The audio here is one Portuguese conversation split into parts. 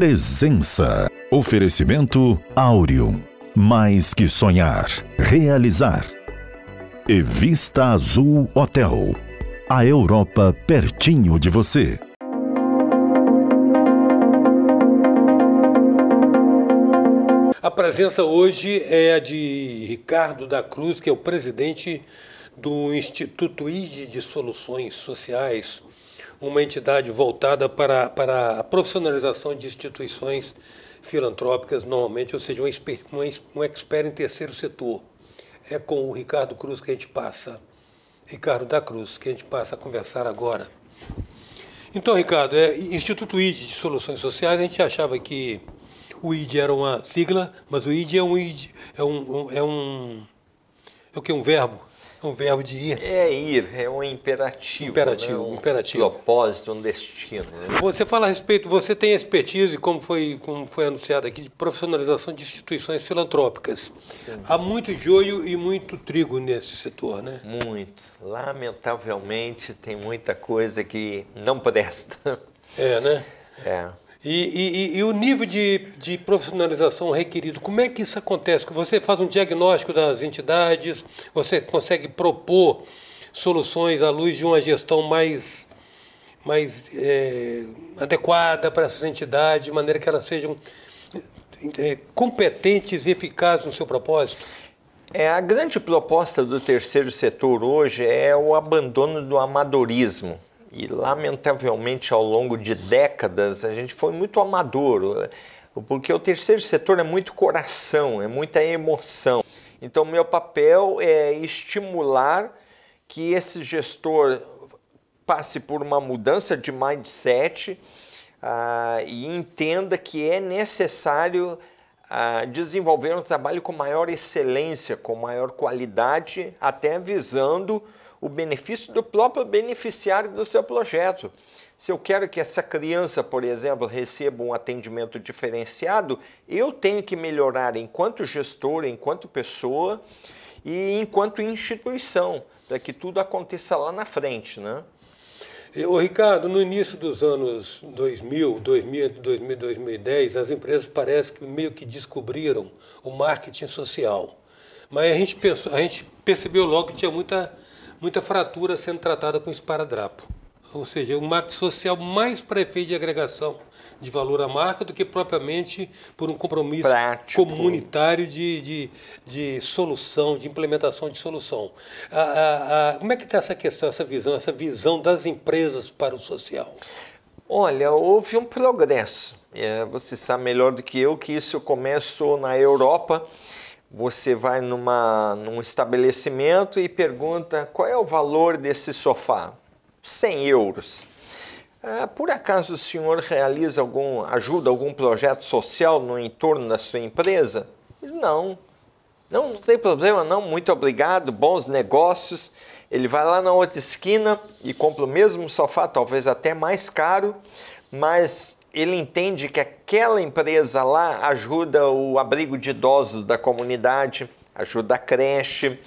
Presença. Oferecimento áureum, Mais que sonhar, realizar. E Vista Azul Hotel. A Europa pertinho de você. A presença hoje é a de Ricardo da Cruz, que é o presidente do Instituto ID de Soluções Sociais, uma entidade voltada para, para a profissionalização de instituições filantrópicas, normalmente, ou seja, um, expert, um expert em terceiro setor. É com o Ricardo Cruz que a gente passa, Ricardo da Cruz, que a gente passa a conversar agora. Então, Ricardo, é, Instituto ID de Soluções Sociais, a gente achava que o ID era uma sigla, mas o ID é um, ID, é um, é um, é o que, um verbo, é um verbo de ir. É ir, é um imperativo. Né? Imperativo, né? um imperativo. propósito, um destino. Né? Você fala a respeito, você tem expertise, como foi, como foi anunciado aqui, de profissionalização de instituições filantrópicas. Sim. Há muito joio e muito trigo nesse setor, né? Muito. Lamentavelmente, tem muita coisa que não presta. É, né? É. E, e, e, o nível de, de, profissionalização requerido, como é que isso acontece? Você faz um diagnóstico das entidades, você consegue propor soluções à luz de uma gestão mais, mais é, adequada para essas entidades, de maneira que elas sejam é, competentes e eficazes no seu propósito? É, a grande proposta do terceiro setor hoje é o abandono do amadorismo e lamentavelmente ao longo de décadas a gente foi muito amador, porque o terceiro setor é muito coração, é muita emoção. Então meu papel é estimular que esse gestor passe por uma mudança de mindset uh, e entenda que é necessário uh, desenvolver um trabalho com maior excelência, com maior qualidade, até visando o benefício do próprio beneficiário do seu projeto. Se eu quero que essa criança, por exemplo, receba um atendimento diferenciado, eu tenho que melhorar enquanto gestor, enquanto pessoa e enquanto instituição, para que tudo aconteça lá na frente, né? Ô, Ricardo, no início dos anos 2000, 2000, 2000 2010, as empresas parece que meio que descobriram o marketing social. Mas a gente, pensou, a gente percebeu logo que tinha muita muita fratura sendo tratada com esparadrapo. Ou seja, o marketing social mais para efeito de agregação de valor à marca do que propriamente por um compromisso Prático. comunitário de, de, de, solução, de implementação de solução. Ah, ah, ah, como é que está essa questão, essa visão, essa visão das empresas para o social? Olha, houve um progresso. É, você sabe melhor do que eu que isso começou na Europa você vai numa, num estabelecimento e pergunta qual é o valor desse sofá? 100 euros. Ah, por acaso o senhor realiza algum, ajuda algum projeto social no entorno da sua empresa? Não, não, não tem problema, não. Muito obrigado, bons negócios. Ele vai lá na outra esquina e compra o mesmo sofá, talvez até mais caro, mas ele entende que aquela empresa lá ajuda o abrigo de idosos da comunidade, ajuda a creche,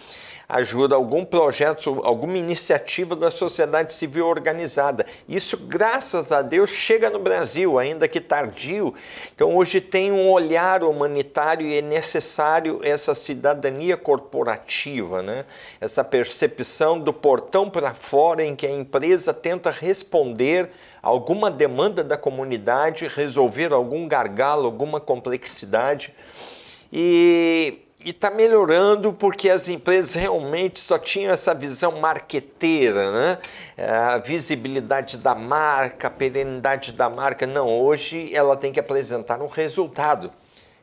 ajuda algum projeto, alguma iniciativa da sociedade civil organizada. Isso, graças a Deus, chega no Brasil, ainda que tardio. Então, hoje tem um olhar humanitário e é necessário essa cidadania corporativa, né? essa percepção do portão para fora em que a empresa tenta responder alguma demanda da comunidade, resolver algum gargalo, alguma complexidade. E está melhorando porque as empresas realmente só tinham essa visão marqueteira, né? É, a visibilidade da marca, a perenidade da marca. Não, hoje ela tem que apresentar um resultado.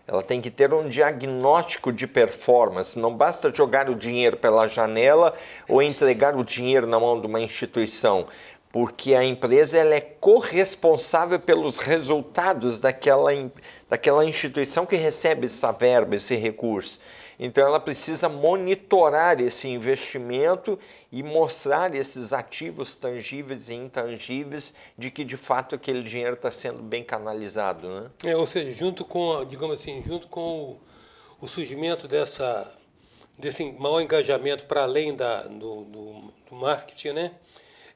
Ela tem que ter um diagnóstico de performance. Não basta jogar o dinheiro pela janela ou entregar o dinheiro na mão de uma instituição porque a empresa ela é corresponsável pelos resultados daquela, daquela instituição que recebe essa verba, esse recurso. Então ela precisa monitorar esse investimento e mostrar esses ativos tangíveis e intangíveis de que de fato aquele dinheiro está sendo bem canalizado, né? É, ou seja, junto com, digamos assim, junto com o, o surgimento dessa desse maior engajamento para além da, do, do, do marketing, né?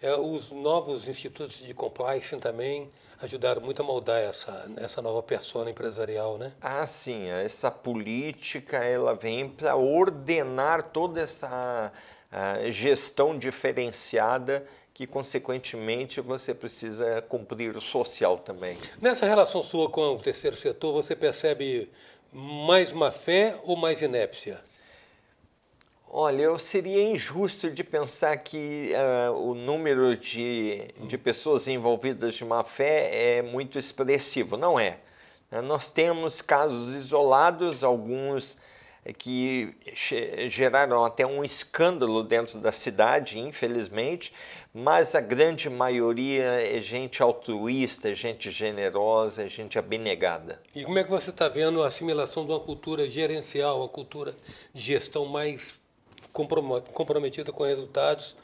É, os novos institutos de compliance também ajudaram muito a moldar essa, essa nova persona empresarial, né? Ah, sim. Essa política ela vem para ordenar toda essa ah, gestão diferenciada que, consequentemente, você precisa cumprir o social também. Nessa relação sua com o terceiro setor, você percebe mais uma fé ou mais inépcia? Olha, eu seria injusto de pensar que uh, o número de, de pessoas envolvidas de má fé é muito expressivo. Não é. Né? Nós temos casos isolados, alguns eh, que geraram até um escândalo dentro da cidade, infelizmente, mas a grande maioria é gente altruísta, gente generosa, gente abnegada. E como é que você está vendo a assimilação de uma cultura gerencial, uma cultura de gestão mais comprometida com resultados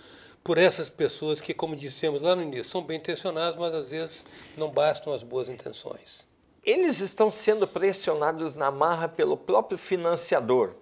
por essas pessoas que, como dissemos lá no início, são bem intencionadas, mas às vezes não bastam as boas intenções. Eles estão sendo pressionados na marra pelo próprio financiador,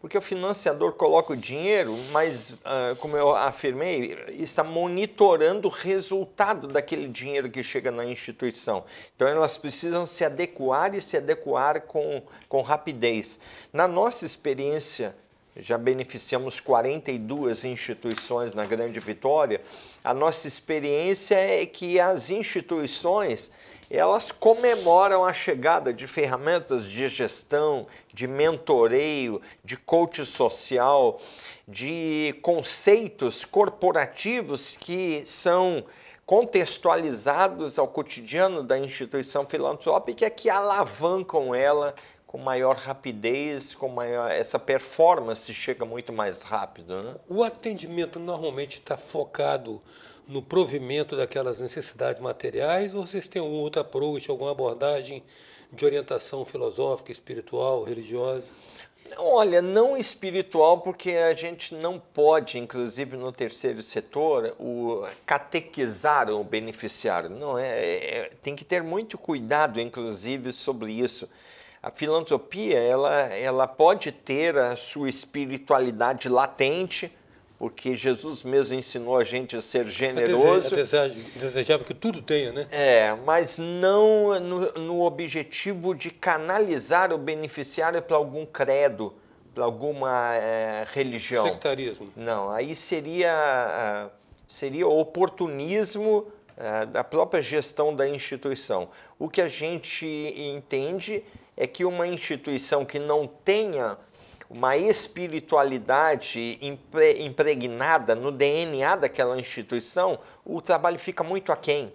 porque o financiador coloca o dinheiro, mas, ah, como eu afirmei, está monitorando o resultado daquele dinheiro que chega na instituição. Então, elas precisam se adequar e se adequar com, com rapidez. Na nossa experiência já beneficiamos 42 instituições na Grande Vitória. A nossa experiência é que as instituições elas comemoram a chegada de ferramentas de gestão, de mentoreio, de coach social, de conceitos corporativos que são contextualizados ao cotidiano da instituição filantrópica que alavancam ela com maior rapidez, com maior essa performance chega muito mais rápido, né? O atendimento normalmente está focado no provimento daquelas necessidades materiais ou vocês têm algum outro approach, alguma abordagem de orientação filosófica, espiritual, religiosa? Olha, não espiritual, porque a gente não pode, inclusive no terceiro setor, o catequizar o beneficiário. Não é, é, é tem que ter muito cuidado, inclusive, sobre isso a filantropia ela, ela pode ter a sua espiritualidade latente, porque Jesus mesmo ensinou a gente a ser é generoso. É desejava que tudo tenha, né? É, mas não no, no objetivo de canalizar o beneficiário para algum credo, para alguma é, religião. Sectarismo. Não, aí seria, eh, seria oportunismo eh, da própria gestão da instituição. O que a gente entende é que uma instituição que não tenha uma espiritualidade impregnada no DNA daquela instituição, o trabalho fica muito aquém.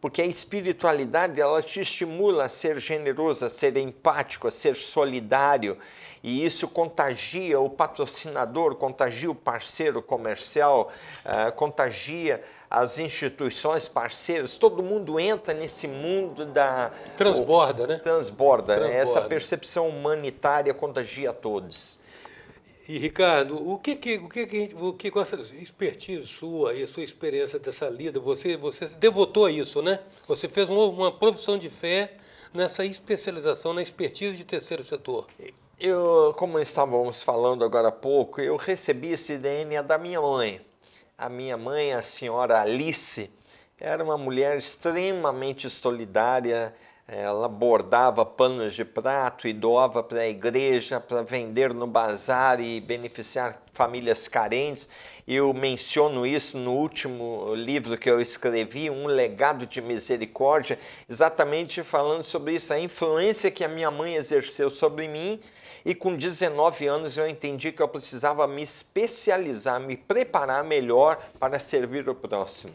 Porque a espiritualidade ela te estimula a ser generoso, a ser empático, a ser solidário, e isso contagia o patrocinador, contagia o parceiro comercial, uh, contagia as instituições parceiras, todo mundo entra nesse mundo da. Transborda, né? o, né? Transborda, transborda. Essa percepção humanitária contagia todos. E, Ricardo, o que que, o que, que, o que com essa expertise sua e a sua experiência dessa lida, você, você se devotou a isso, né? Você fez uma, uma profissão de fé nessa especialização, na expertise de terceiro setor. Eu, como estávamos falando agora há pouco, eu recebi esse DNA da minha mãe. A minha mãe, a senhora Alice, era uma mulher extremamente solidária, ela bordava panos de prato e doava para a igreja para vender no bazar e beneficiar famílias carentes. Eu menciono isso no último livro que eu escrevi, Um Legado de Misericórdia, exatamente falando sobre isso, a influência que a minha mãe exerceu sobre mim. E com 19 anos eu entendi que eu precisava me especializar, me preparar melhor para servir o próximo.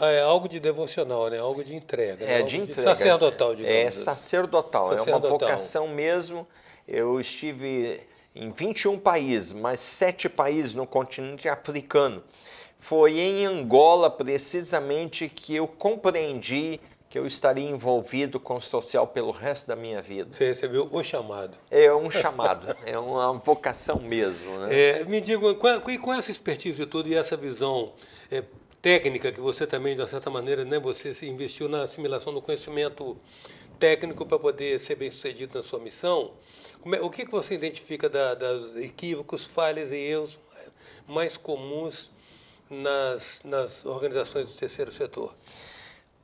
Ah, é algo de devocional, né? Algo de entrega. Né? É, de entrega. De sacerdotal, é digamos. É assim. sacerdotal, sacerdotal, é uma vocação mesmo. Eu estive em 21 países, mas sete países no continente africano. Foi em Angola, precisamente, que eu compreendi que eu estaria envolvido com o social pelo resto da minha vida. Você recebeu o chamado. É um chamado, é uma vocação mesmo. Né? É, me diga, com, é, com essa expertise toda e essa visão é, técnica que você também, de uma certa maneira, né, você se investiu na assimilação do conhecimento técnico para poder ser bem sucedido na sua missão. É, o que, que você identifica da, das equívocos, falhas e erros mais comuns nas, nas organizações do terceiro setor?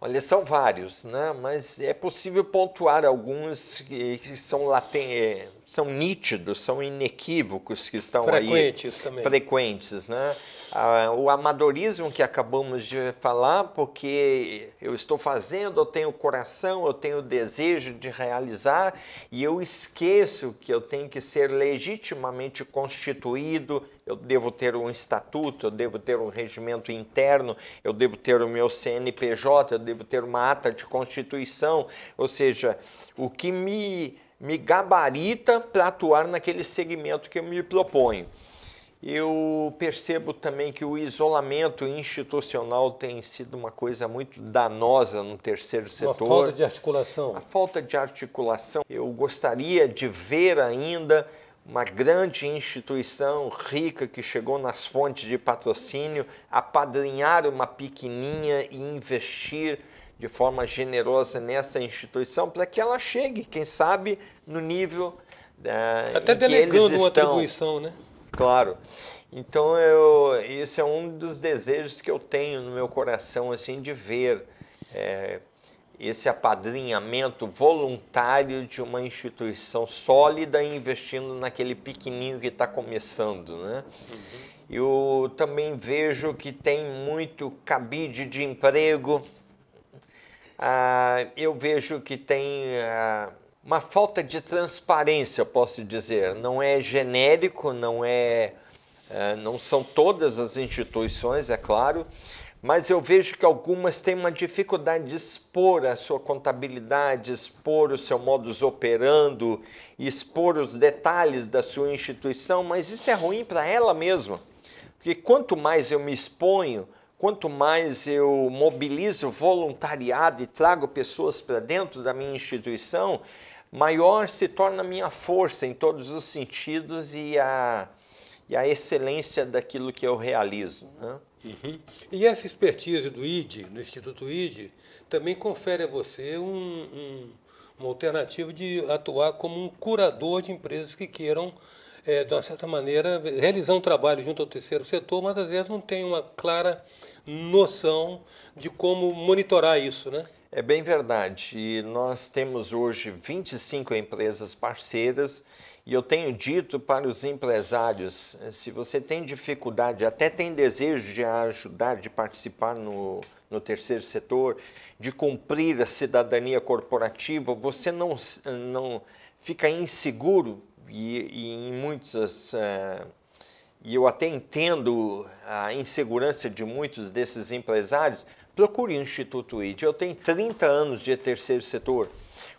Olha, são vários, né? mas é possível pontuar alguns que, que são, laten... É, são nítidos, são inequívocos, que estão frequentes aí... Frequentes também. Frequentes, né? ah, o amadorismo que acabamos de falar, porque eu estou fazendo, eu tenho coração, eu tenho desejo de realizar e eu esqueço que eu tenho que ser legitimamente constituído, eu devo ter um estatuto, eu devo ter um regimento interno, eu devo ter o meu CNPJ, eu devo ter uma ata de constituição, ou seja, o que me, me gabarita para atuar naquele segmento que eu me proponho. Eu percebo também que o isolamento institucional tem sido uma coisa muito danosa no terceiro setor. A falta de articulação. A falta de articulação. Eu gostaria de ver ainda uma grande instituição rica que chegou nas fontes de patrocínio apadrinhar uma pequenininha e investir de forma generosa nessa instituição para que ela chegue, quem sabe, no nível da eh, Até delegando uma atribuição, né? Claro. Então eu, esse é um dos desejos que eu tenho no meu coração assim de ver é, esse apadrinhamento voluntário de uma instituição sólida investindo naquele pequenininho que está começando, né? Uhum. Eu também vejo que tem muito cabide de emprego. Ah, eu vejo que tem ah, uma falta de transparência, posso dizer. Não é genérico, não é, é, não são todas as instituições, é claro, mas eu vejo que algumas têm uma dificuldade de expor a sua contabilidade, expor o seu modus operando, expor os detalhes da sua instituição, mas isso é ruim para ela mesma. Porque quanto mais eu me exponho, quanto mais eu mobilizo voluntariado e trago pessoas para dentro da minha instituição, maior se torna a minha força em todos os sentidos e a, e a excelência daquilo que eu realizo. Né? Uhum. E essa expertise do ID, do Instituto ID, também confere a você um, um, uma alternativa de atuar como um curador de empresas que queiram, é, de uma certa maneira, realizar um trabalho junto ao terceiro setor, mas às vezes não tem uma clara noção de como monitorar isso, né? É bem verdade. E nós temos hoje 25 empresas parceiras e eu tenho dito para os empresários, eh, se você tem dificuldade, até tem desejo de ajudar, de participar no, no terceiro setor, de cumprir a cidadania corporativa, você não, não fica inseguro e, e em muitas... Uh, e eu até entendo a insegurança de muitos desses empresários, Procure o Instituto ID. Eu tenho 30 anos de terceiro setor.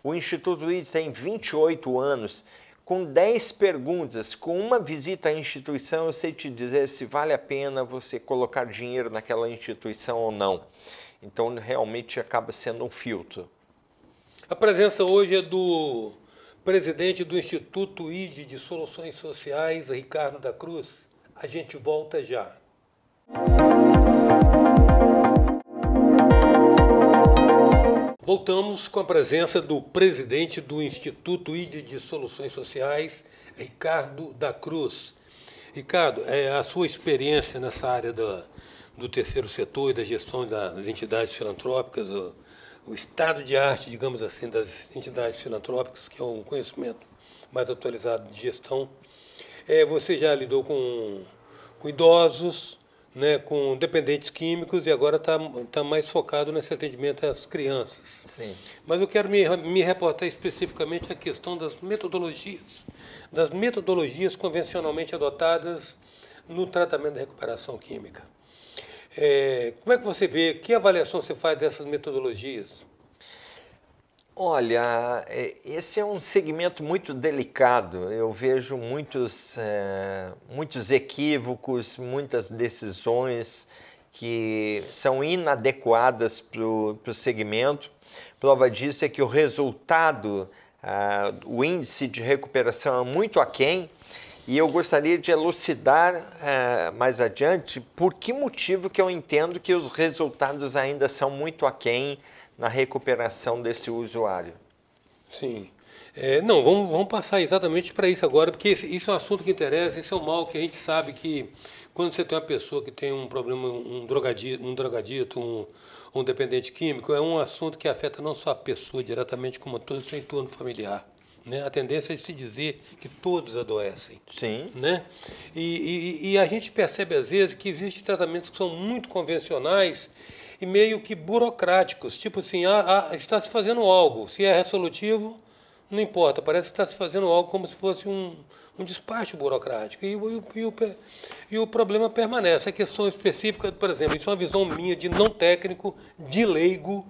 O Instituto ID tem 28 anos. Com 10 perguntas, com uma visita à instituição, eu sei te dizer se vale a pena você colocar dinheiro naquela instituição ou não. Então, realmente acaba sendo um filtro. A presença hoje é do presidente do Instituto ID de Soluções Sociais, Ricardo da Cruz. A gente volta já. Voltamos com a presença do presidente do Instituto IDE de Soluções Sociais, Ricardo da Cruz. Ricardo, é, a sua experiência nessa área do, do terceiro setor e da gestão das entidades filantrópicas, o, o, estado de arte, digamos assim, das entidades filantrópicas, que é um conhecimento mais atualizado de gestão. É, você já lidou com, com idosos, né, com dependentes químicos e agora está tá mais focado nesse atendimento às crianças. Sim. Mas eu quero me, me reportar especificamente à questão das metodologias, das metodologias convencionalmente adotadas no tratamento da recuperação química. É, como é que você vê, que avaliação você faz dessas metodologias? Olha, é, esse é um segmento muito delicado. Eu vejo muitos, é, muitos equívocos, muitas decisões que são inadequadas para o segmento. Prova disso é que o resultado, ah, o índice de recuperação é muito aquém. E eu gostaria de elucidar é, mais adiante por que motivo que eu entendo que os resultados ainda são muito aquém na recuperação desse usuário. Sim. É, não, vamos, vamos passar exatamente para isso agora, porque esse, isso é um assunto que interessa, isso é um mal que a gente sabe que quando você tem uma pessoa que tem um problema, um drogadito, um, drogadito, um, um dependente químico, é um assunto que afeta não só a pessoa diretamente, como todo o seu entorno familiar. Né? A tendência é de se dizer que todos adoecem. Sim. Né? E, e, e, a gente percebe, às vezes, que existem tratamentos que são muito convencionais e meio que burocráticos, tipo assim, ah, ah, está se fazendo algo, se é resolutivo, não importa, parece que está se fazendo algo como se fosse um, um despacho burocrático. E, e, e, o, e, o, problema permanece. A questão específica, por exemplo, isso é uma visão minha de não técnico, de leigo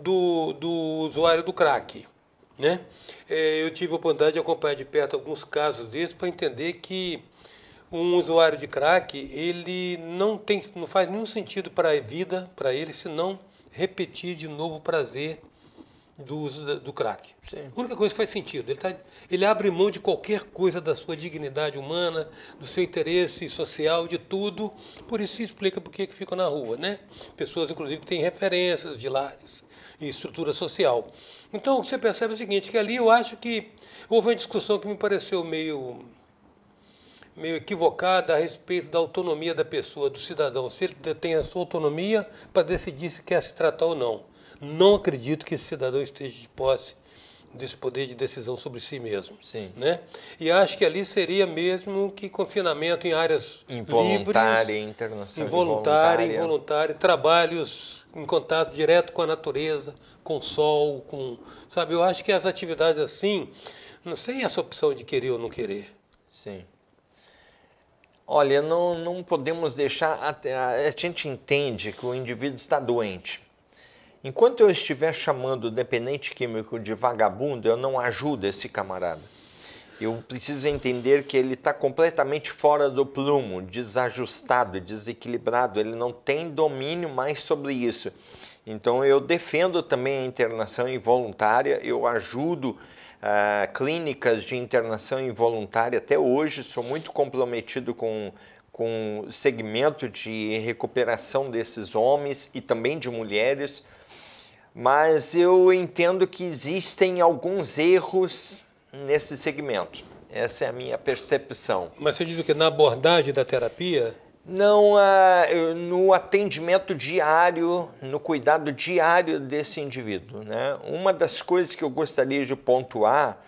do, do usuário do crack. Né? É, eu tive a oportunidade de acompanhar de perto alguns casos desses para entender que um usuário de crack, ele não, tem, não faz nenhum sentido para a vida, para ele, se não repetir de novo o prazer do uso do crack. Sim. A única coisa que faz sentido. Ele, tá, ele abre mão de qualquer coisa da sua dignidade humana, do seu interesse social, de tudo. Por isso explica por que ficam na rua, né? Pessoas, inclusive, têm referências de lares e estrutura social. Então, o que você percebe é o seguinte, que ali eu acho que houve uma discussão que me pareceu meio meio equivocada a respeito da autonomia da pessoa, do cidadão, se ele tem a sua autonomia para decidir se quer se tratar ou não. Não acredito que esse cidadão esteja de posse desse poder de decisão sobre si mesmo. Sim. Né? E acho que ali seria mesmo que confinamento em áreas involuntária, livres, internacional, involuntária, involuntária, trabalhos em contato direto com a natureza, com o sol, com, sabe, eu acho que as atividades assim, não sei essa opção de querer ou não querer. Sim. Olha, não, não podemos deixar. A, a gente entende que o indivíduo está doente. Enquanto eu estiver chamando o dependente químico de vagabundo, eu não ajudo esse camarada. Eu preciso entender que ele está completamente fora do plumo, desajustado, desequilibrado, ele não tem domínio mais sobre isso. Então eu defendo também a internação involuntária, eu ajudo ah, clínicas de internação involuntária, até hoje sou muito comprometido com, com o segmento de recuperação desses homens e também de mulheres, mas eu entendo que existem alguns erros nesse segmento. Essa é a minha percepção. Mas você diz o que? Na abordagem da terapia? não, ah, no atendimento diário, no cuidado diário desse indivíduo. Né? Uma das coisas que eu gostaria de pontuar,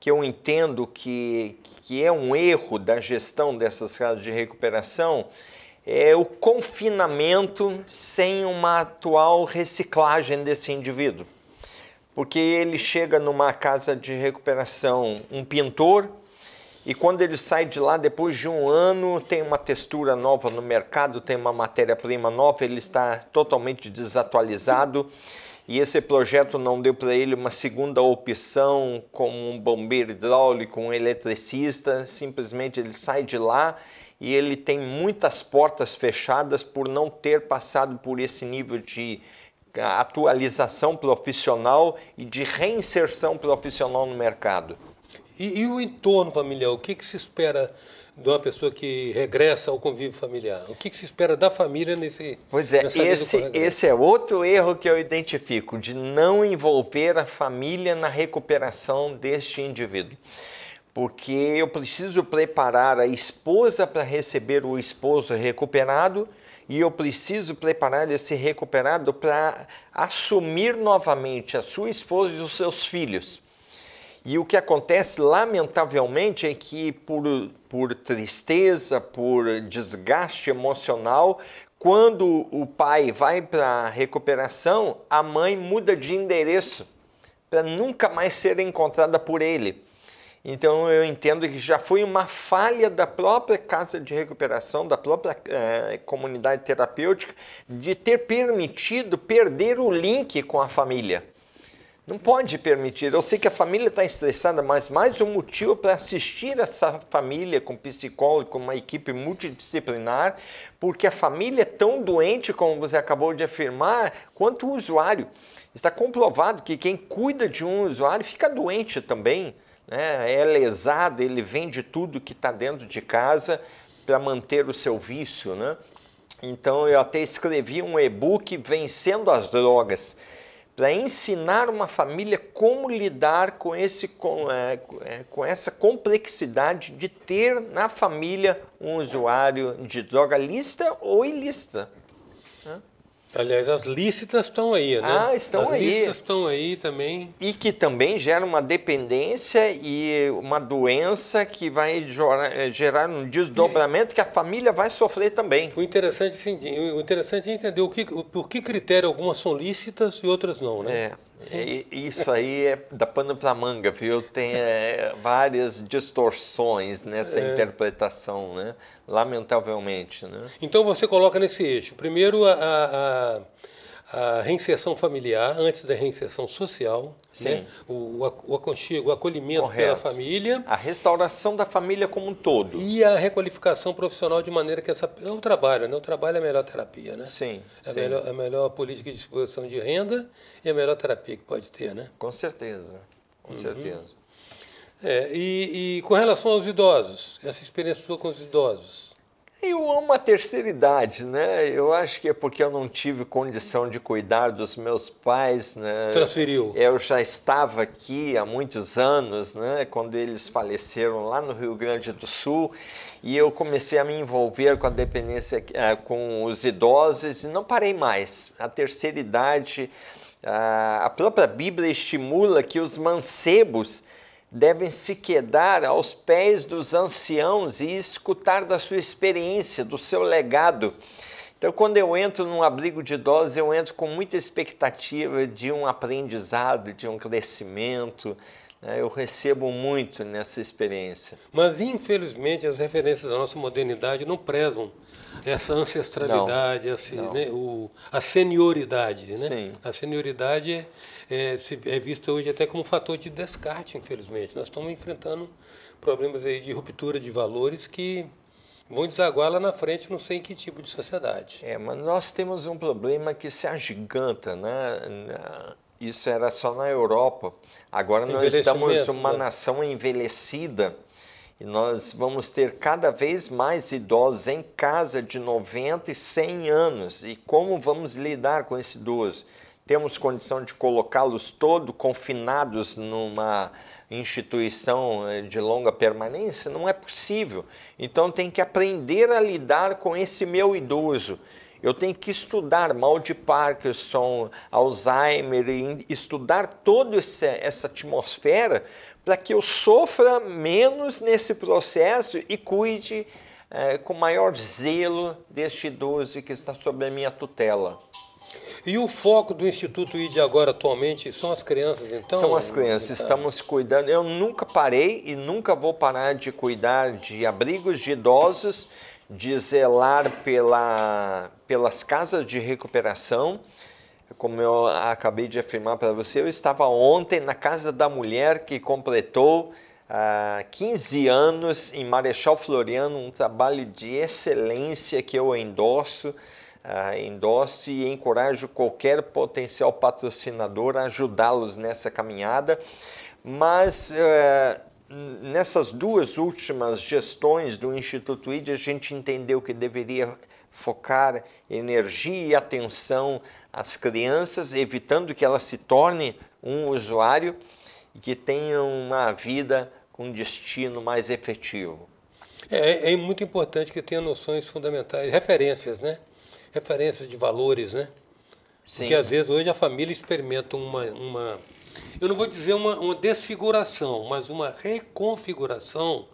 que eu entendo que, que é um erro da gestão dessas casas de recuperação, é o confinamento sem uma atual reciclagem desse indivíduo. Porque ele chega numa casa de recuperação, um pintor, e quando ele sai de lá, depois de um ano, tem uma textura nova no mercado, tem uma matéria-prima nova, ele está totalmente desatualizado. E esse projeto não deu para ele uma segunda opção como um bombeiro hidráulico, um eletricista. Simplesmente ele sai de lá e ele tem muitas portas fechadas por não ter passado por esse nível de ah, atualização profissional e de reinserção profissional no mercado. E, e o entorno familiar? O que, que se espera de uma pessoa que regressa ao convívio familiar? O que, que se espera da família nesse Pois é, esse, esse é outro erro que eu identifico, de não envolver a família na recuperação deste indivíduo. Porque eu preciso preparar a esposa para receber o esposo recuperado e eu preciso preparar esse recuperado para assumir novamente a sua esposa e os seus filhos. E o que acontece, lamentavelmente, é que por, por tristeza, por desgaste emocional, quando o pai vai para a recuperação, a mãe muda de endereço para nunca mais ser encontrada por ele. Então eu entendo que já foi uma falha da própria casa de recuperação, da própria eh, comunidade terapêutica, de ter permitido perder o link com a família. Não pode permitir. Eu sei que a família está estressada, mas mais um motivo para assistir essa família com psicólogo, com uma equipe multidisciplinar, porque a família é tão doente, como você acabou de afirmar, quanto o usuário. Está comprovado que quem cuida de um usuário fica doente também. Né? É lesado, ele vende tudo que está dentro de casa para manter o seu vício. Né? Então, eu até escrevi um e-book Vencendo as Drogas para é ensinar uma família como lidar com, esse, com, é, é, com essa complexidade de ter na família um usuário de droga lista ou ilícita. Aliás, as lícitas estão aí, né? Ah, estão as aí. As lícitas estão aí também. E que também gera uma dependência e uma doença que vai eh, gerar um desdobramento e... que a família vai sofrer também. O interessante, sim, o interessante é entender o que, por que critério algumas são lícitas e outras não, né? É. É, isso aí é da pano para manga, viu? Tem é, várias distorções nessa é. interpretação, né? Lamentavelmente, né? Então você coloca nesse eixo. Primeiro a, a, a reinserção familiar antes da reinserção social, né? o, o aconchego, o acolhimento Correto. pela família. A restauração da família como um todo. E a requalificação profissional de maneira que essa. É o trabalho, né? O trabalho é a melhor terapia, né? Sim. É sim. A, melhor, é a melhor política de disposição de renda e a melhor terapia que pode ter, né? Com certeza, com uhum. certeza. É, e, e com relação aos idosos, essa experiência sua com os idosos? Eu amo a terceira idade, né? Eu acho que é porque eu não tive condição de cuidar dos meus pais, né? Transferiu. Eu já estava aqui há muitos anos, né? Quando eles faleceram lá no Rio Grande do Sul e eu comecei a me envolver com a dependência, eh, com os idosos e não parei mais. A terceira idade, a própria Bíblia estimula que os mancebos devem se quedar aos pés dos anciãos e escutar da sua experiência, do seu legado. Então, quando eu entro num abrigo de idosos, eu entro com muita expectativa de um aprendizado, de um crescimento. Né? Eu recebo muito nessa experiência. Mas, infelizmente, as referências da nossa modernidade não prezam essa ancestralidade, não, esse, não. Né, o, a senioridade. Né? Sim. A senioridade é, é, é, vista hoje até como um fator de descarte, infelizmente. Nós estamos enfrentando problemas de ruptura de valores que vão desaguar lá na frente, não sei em que tipo de sociedade. É, mas nós temos um problema que se agiganta, né? Isso era só na Europa. Agora nós estamos né? uma né? nação envelhecida e nós vamos ter cada vez mais idosos em casa de 90 e 100 anos. E como vamos lidar com esse idoso? Temos condição de colocá-los todos confinados numa instituição eh, de longa permanência? Não é possível. Então tem que aprender a lidar com esse meu idoso. Eu tenho que estudar mal de Parkinson, Alzheimer, estudar toda essa atmosfera para que eu sofra menos nesse processo e cuide é, com maior zelo deste idoso que está sob a minha tutela. E o foco do Instituto ID agora atualmente são as crianças, então? São as crianças, estamos cuidando. Eu nunca parei e nunca vou parar de cuidar de abrigos de idosos, de zelar pela, pelas casas de recuperação, como eu acabei de afirmar para você, eu estava ontem na casa da mulher que completou ah, 15 anos em Marechal Floriano, um trabalho de excelência que eu endosso, ah, endosso e encorajo qualquer potencial patrocinador a ajudá-los nessa caminhada. Mas eh, nessas duas últimas gestões do Instituto ID, a gente entendeu que deveria focar energia e atenção as crianças, evitando que elas se tornem um usuário e que tenham uma vida com um destino mais efetivo. É, é, é muito importante que tenha noções fundamentais, referências, né? Referências de valores, né? Sim. Porque às vezes hoje a família experimenta uma, uma eu não vou dizer uma, uma, desfiguração, mas uma reconfiguração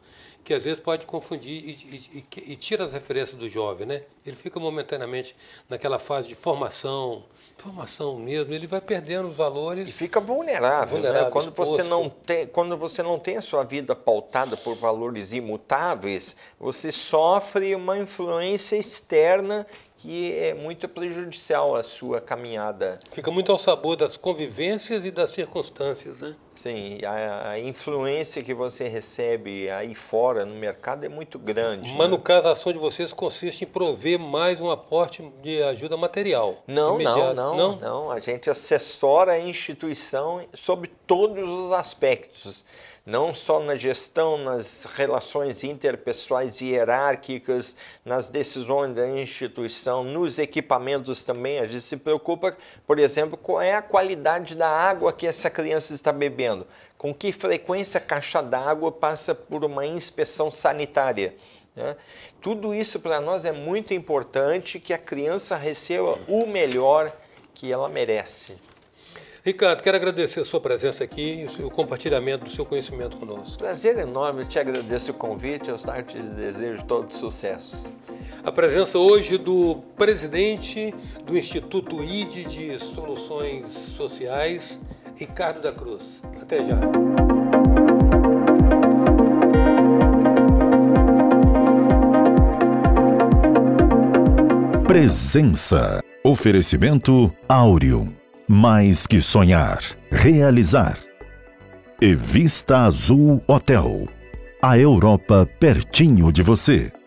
que às vezes pode confundir e, e, e, tira as referências do jovem, né? Ele fica momentaneamente naquela fase de formação, informação mesmo, ele vai perdendo os valores. E fica vulnerável, né? vulnerável né? quando, você não tem, quando você não tem a sua vida pautada por valores imutáveis, você sofre uma influência externa que é muito prejudicial à sua caminhada. Fica muito ao sabor das convivências e das circunstâncias, né? Sim, a, a influência que você recebe aí fora no mercado é muito grande. Mas né? no caso, a ação de vocês consiste em prover mais um aporte de ajuda material. Não, não, não, não, não. A gente assessora a instituição sobre todos os aspectos não só na gestão, nas relações interpessoais e hierárquicas, nas decisões da instituição, nos equipamentos também. A gente se preocupa, por exemplo, qual é a qualidade da água que essa criança está bebendo, com que frequência a caixa d'água passa por uma inspeção sanitária. Né? Tudo isso para nós é muito importante que a criança receba o melhor que ela merece. Ricardo, quero agradecer a sua presença aqui e o compartilhamento do seu conhecimento conosco. Prazer enorme, eu te agradeço o convite, eu te desejo todo sucesso. A presença hoje do presidente do Instituto IDE de Soluções Sociais, Ricardo da Cruz. Até já. Presença. Oferecimento Áureo. Mais que sonhar, realizar. E Vista Azul Hotel. A Europa pertinho de você.